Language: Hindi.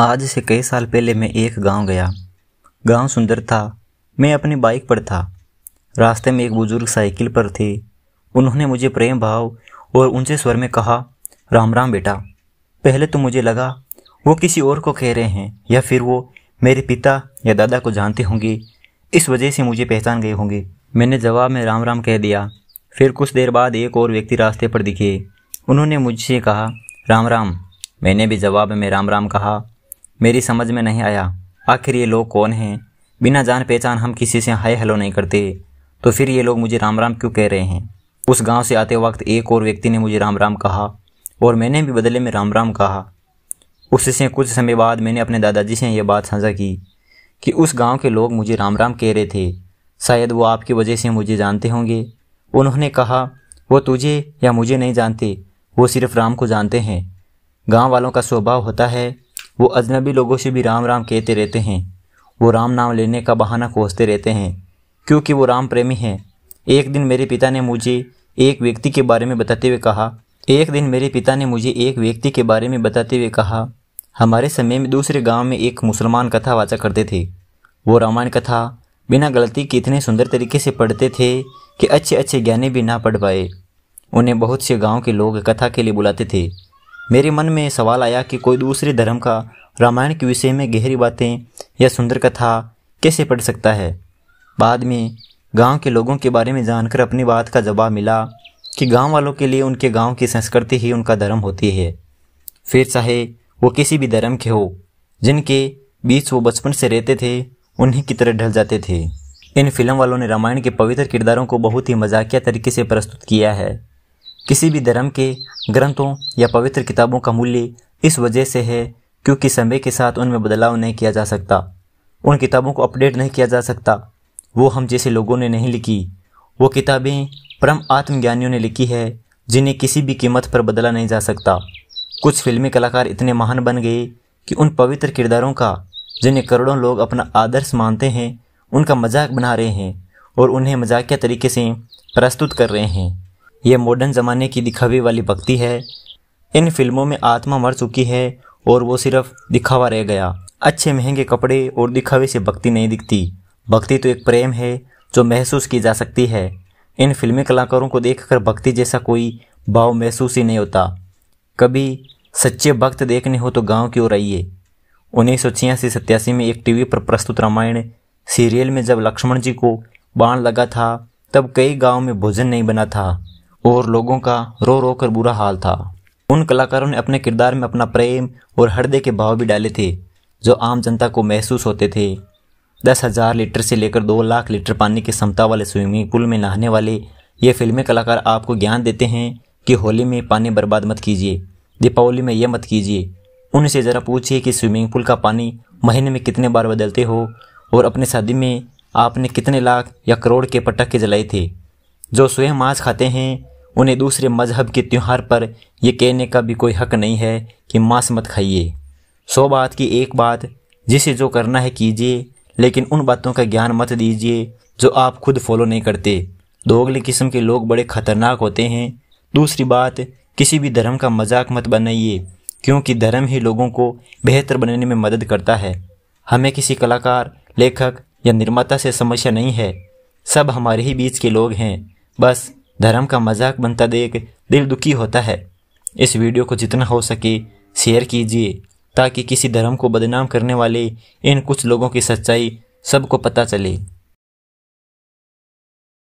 आज से कई साल पहले मैं एक गांव गया गांव सुंदर था मैं अपनी बाइक पर था रास्ते में एक बुजुर्ग साइकिल पर थे उन्होंने मुझे प्रेम भाव और ऊंचे स्वर में कहा राम राम बेटा पहले तो मुझे लगा वो किसी और को कह रहे हैं या फिर वो मेरे पिता या दादा को जानते होंगे इस वजह से मुझे पहचान गए होंगे मैंने जवाब में राम राम कह दिया फिर कुछ देर बाद एक और व्यक्ति रास्ते पर दिखे उन्होंने मुझसे कहा राम राम मैंने भी जवाब में राम राम कहा मेरी समझ में नहीं आया आखिर ये लोग कौन हैं बिना जान पहचान हम किसी से हाय हेलो नहीं करते तो फिर ये लोग मुझे राम राम क्यों कह रहे हैं उस गांव से आते वक्त एक और व्यक्ति ने मुझे राम राम कहा और मैंने भी बदले में राम राम कहा उससे कुछ समय बाद मैंने अपने दादाजी से यह बात साझा की कि उस गांव के लोग मुझे राम राम कह रहे थे शायद वो आपकी वजह से मुझे जानते होंगे उन्होंने कहा वो तुझे या मुझे नहीं जानते वो सिर्फ राम को जानते हैं गांव वालों का स्वभाव होता है वो अजनबी लोगों से भी राम राम कहते रहते हैं वो राम नाम लेने का बहाना खोजते रहते हैं क्योंकि वो राम प्रेमी हैं एक दिन मेरे पिता ने मुझे एक व्यक्ति के बारे में बताते हुए कहा एक दिन मेरे पिता ने मुझे एक व्यक्ति के बारे में बताते हुए कहा हमारे समय में दूसरे गांव में एक मुसलमान कथा वाचा करते थे वो रामायण कथा बिना गलती के इतने सुंदर तरीके से पढ़ते थे कि अच्छे अच्छे ज्ञानी भी ना पढ़ पाए उन्हें बहुत से गांव के लोग कथा के लिए बुलाते थे मेरे मन में सवाल आया कि कोई दूसरे धर्म का रामायण के विषय में गहरी बातें या सुंदर कथा कैसे पढ़ सकता है बाद में गांव के लोगों के बारे में जानकर अपनी बात का जवाब मिला कि गांव वालों के लिए उनके गांव की संस्कृति ही उनका धर्म होती है फिर चाहे वो किसी भी धर्म के हो जिनके बीच वो बचपन से रहते थे उन्हीं की तरह ढल जाते थे इन फिल्म वालों ने रामायण के पवित्र किरदारों को बहुत ही मजाकिया तरीके से प्रस्तुत किया है किसी भी धर्म के ग्रंथों या पवित्र किताबों का मूल्य इस वजह से है क्योंकि समय के साथ उनमें बदलाव नहीं किया जा सकता उन किताबों को अपडेट नहीं किया जा सकता वो हम जैसे लोगों ने नहीं लिखी वो किताबें परम आत्मज्ञानियों ने लिखी है जिन्हें किसी भी कीमत पर बदला नहीं जा सकता कुछ फिल्मी कलाकार इतने महान बन गए कि उन पवित्र किरदारों का जिन्हें करोड़ों लोग अपना आदर्श मानते हैं उनका मजाक बना रहे हैं और उन्हें मजाकिया तरीके से प्रस्तुत कर रहे हैं यह मॉडर्न ज़माने की दिखावे वाली भक्ति है इन फिल्मों में आत्मा मर चुकी है और वो सिर्फ दिखावा रह गया अच्छे महंगे कपड़े और दिखावे से भक्ति नहीं दिखती भक्ति तो एक प्रेम है जो महसूस की जा सकती है इन फिल्मी कलाकारों को देखकर भक्ति जैसा कोई भाव महसूस ही नहीं होता कभी सच्चे भक्त देखने हो तो गांव की ओर आइए उन्नीस सौ छियासी सत्यासी में एक टीवी पर प्रस्तुत रामायण सीरियल में जब लक्ष्मण जी को बाण लगा था तब कई गांव में भोजन नहीं बना था और लोगों का रो रो कर बुरा हाल था उन कलाकारों ने अपने किरदार में अपना प्रेम और हृदय के भाव भी डाले थे जो आम जनता को महसूस होते थे दस हज़ार लीटर से लेकर दो लाख लीटर पानी की क्षमता वाले स्विमिंग पूल में नहाने वाले ये फिल्मी कलाकार आपको ज्ञान देते हैं कि होली में पानी बर्बाद मत कीजिए दीपावली में यह मत कीजिए उनसे ज़रा पूछिए कि स्विमिंग पूल का पानी महीने में कितने बार बदलते हो और अपने शादी में आपने कितने लाख या करोड़ के पटाखे जलाए थे जो स्वयं मांस खाते हैं उन्हें दूसरे मजहब के त्यौहार पर यह कहने का भी कोई हक नहीं है कि मांस मत खाइए सौ बात की एक बात जिसे जो करना है कीजिए लेकिन उन बातों का ज्ञान मत दीजिए जो आप खुद फॉलो नहीं करते दोगले किस्म के लोग बड़े खतरनाक होते हैं दूसरी बात किसी भी धर्म का मजाक मत बनाइए क्योंकि धर्म ही लोगों को बेहतर बनने में मदद करता है हमें किसी कलाकार लेखक या निर्माता से समस्या नहीं है सब हमारे ही बीच के लोग हैं बस धर्म का मजाक बनता देख दिल दुखी होता है इस वीडियो को जितना हो सके शेयर कीजिए ताकि किसी धर्म को बदनाम करने वाले इन कुछ लोगों की सच्चाई सबको पता चले